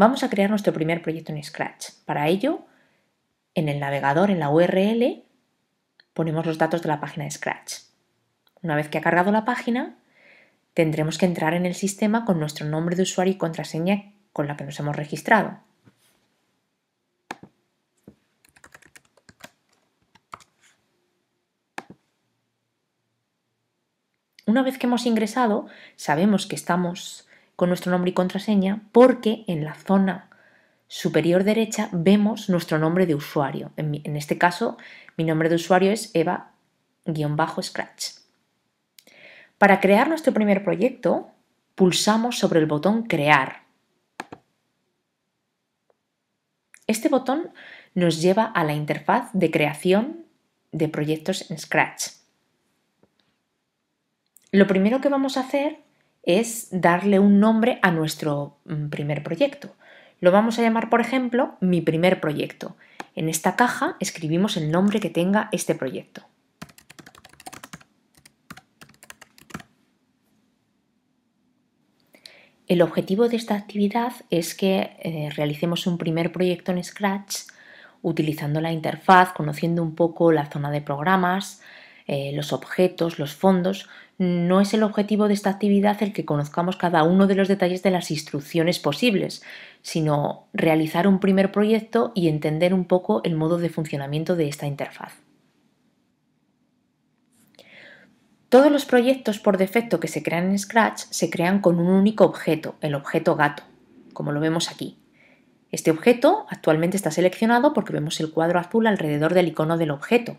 Vamos a crear nuestro primer proyecto en Scratch. Para ello, en el navegador, en la URL, ponemos los datos de la página de Scratch. Una vez que ha cargado la página, tendremos que entrar en el sistema con nuestro nombre de usuario y contraseña con la que nos hemos registrado. Una vez que hemos ingresado, sabemos que estamos con nuestro nombre y contraseña porque en la zona superior derecha vemos nuestro nombre de usuario. En, este caso, mi nombre de usuario es eva-scratch. Para crear nuestro primer proyecto, pulsamos sobre el botón Crear. Este botón nos lleva a la interfaz de creación de proyectos en Scratch. Lo primero que vamos a hacer es darle un nombre a nuestro mm, primer proyecto. Lo vamos a llamar, por ejemplo, mi primer proyecto. En esta caja escribimos el nombre que tenga este proyecto. El objetivo de esta actividad es que eh, realicemos un primer proyecto en Scratch utilizando la interfaz, conociendo un poco la zona de programas, eh, los objetos, los fondos, no es el objetivo de esta actividad el que conozcamos cada uno de los detalles de las instrucciones posibles, sino realizar un primer proyecto y entender un poco el modo de funcionamiento de esta interfaz. Todos los proyectos por defecto que se crean en Scratch se crean con un único objeto, el objeto gato, como lo vemos aquí. Este objeto actualmente está seleccionado porque vemos el cuadro azul alrededor del icono del objeto.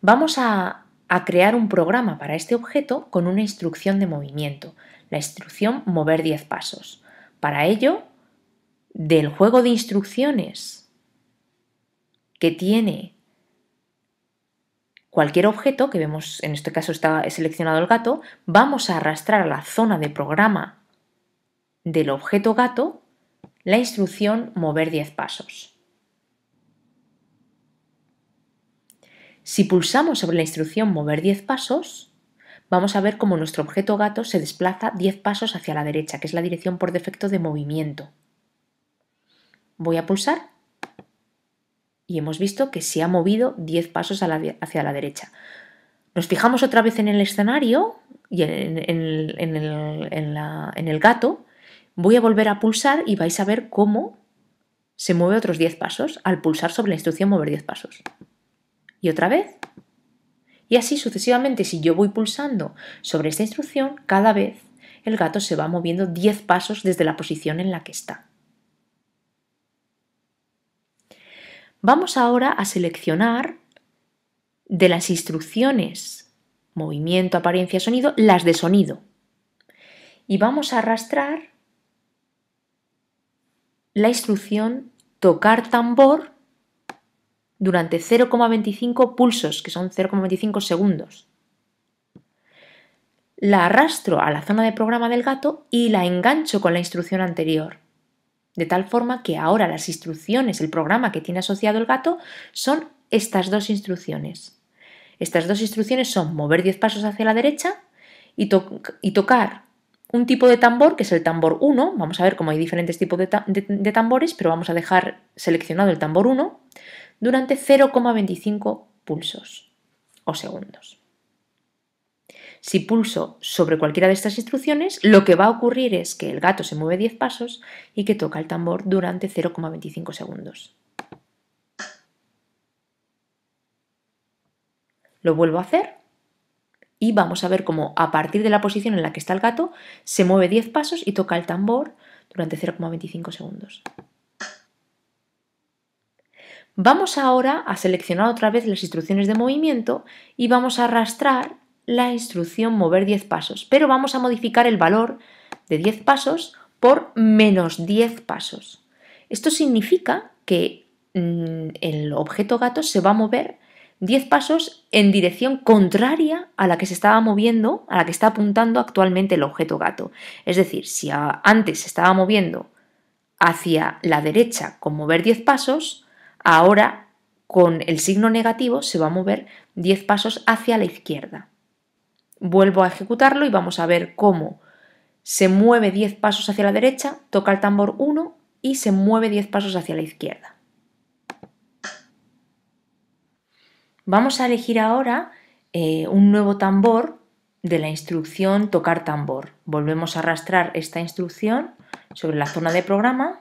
Vamos a a crear un programa para este objeto con una instrucción de movimiento, la instrucción mover 10 pasos. Para ello, del juego de instrucciones que tiene cualquier objeto, que vemos en este caso está seleccionado el gato, vamos a arrastrar a la zona de programa del objeto gato la instrucción mover 10 pasos. Si pulsamos sobre la instrucción mover 10 pasos, vamos a ver cómo nuestro objeto gato se desplaza 10 pasos hacia la derecha, que es la dirección por defecto de movimiento. Voy a pulsar y hemos visto que se ha movido 10 pasos hacia la derecha. Nos fijamos otra vez en el escenario y en, el, el gato. Voy a volver a pulsar y vais a ver cómo se mueve otros 10 pasos al pulsar sobre la instrucción mover 10 pasos y otra vez. Y así sucesivamente, si yo voy pulsando sobre esta instrucción, cada vez el gato se va moviendo 10 pasos desde la posición en la que está. Vamos ahora a seleccionar de las instrucciones movimiento, apariencia, sonido, las de sonido. Y vamos a arrastrar la instrucción tocar tambor durante 0,25 pulsos, que son 0,25 segundos. La arrastro a la zona de programa del gato y la engancho con la instrucción anterior. De tal forma que ahora las instrucciones, el programa que tiene asociado el gato, son estas dos instrucciones. Estas dos instrucciones son mover 10 pasos hacia la derecha y, tocar un tipo de tambor, que es el tambor 1. Vamos a ver cómo hay diferentes tipos de tambores, pero vamos a dejar seleccionado el tambor 1 durante 0,25 pulsos o segundos. Si pulso sobre cualquiera de estas instrucciones, lo que va a ocurrir es que el gato se mueve 10 pasos y que toca el tambor durante 0,25 segundos. Lo vuelvo a hacer y vamos a ver cómo a partir de la posición en la que está el gato se mueve 10 pasos y toca el tambor durante 0,25 segundos. Vamos ahora a seleccionar otra vez las instrucciones de movimiento y vamos a arrastrar la instrucción mover 10 pasos, pero vamos a modificar el valor de 10 pasos por menos 10 pasos. Esto significa que mm, el objeto gato se va a mover 10 pasos en dirección contraria a la que se estaba moviendo, a la que está apuntando actualmente el objeto gato. Es decir, si antes se estaba moviendo hacia la derecha con mover 10 pasos, Ahora, con el signo negativo, se va a mover 10 pasos hacia la izquierda. Vuelvo a ejecutarlo y vamos a ver cómo se mueve 10 pasos hacia la derecha, toca el tambor 1 y se mueve 10 pasos hacia la izquierda. Vamos a elegir ahora eh, un nuevo tambor de la instrucción tocar tambor. Volvemos a arrastrar esta instrucción sobre la zona de programa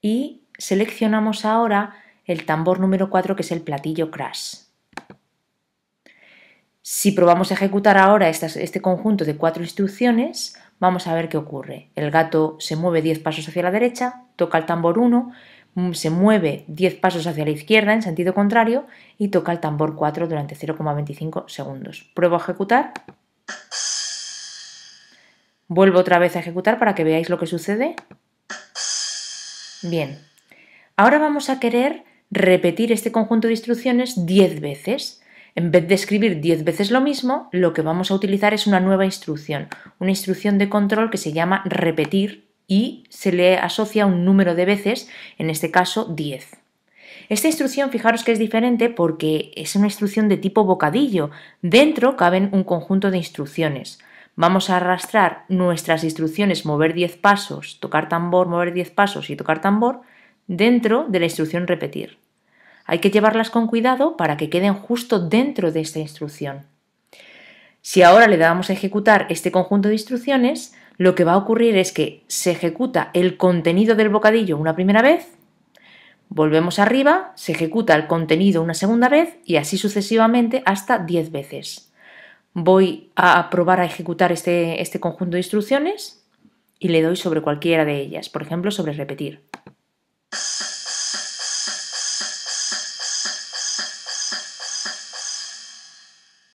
y seleccionamos ahora el tambor número 4 que es el platillo crash. Si probamos a ejecutar ahora este conjunto de cuatro instrucciones, vamos a ver qué ocurre. El gato se mueve 10 pasos hacia la derecha, toca el tambor 1, mm, se mueve 10 pasos hacia la izquierda en sentido contrario y toca el tambor 4 durante 0,25 segundos. Pruebo a ejecutar. Vuelvo otra vez a ejecutar para que veáis lo que sucede. Bien, Ahora vamos a querer repetir este conjunto de instrucciones 10 veces. En vez de escribir 10 veces lo mismo, lo que vamos a utilizar es una nueva instrucción, una instrucción de control que se llama repetir y se le asocia un número de veces, en este caso 10. Esta instrucción, fijaros que es diferente porque es una instrucción de tipo bocadillo. Dentro caben un conjunto de instrucciones. Vamos a arrastrar nuestras instrucciones mover 10 pasos, tocar tambor, mover 10 pasos y tocar tambor dentro de la instrucción repetir. Hay que llevarlas con cuidado para que queden justo dentro de esta instrucción. Si ahora le damos a ejecutar este conjunto de instrucciones, lo que va a ocurrir es que se ejecuta el contenido del bocadillo una primera vez, volvemos arriba, se ejecuta el contenido una segunda vez y así sucesivamente hasta 10 veces. Voy a probar a ejecutar este, este conjunto de instrucciones y le doy sobre cualquiera de ellas, por ejemplo sobre repetir. you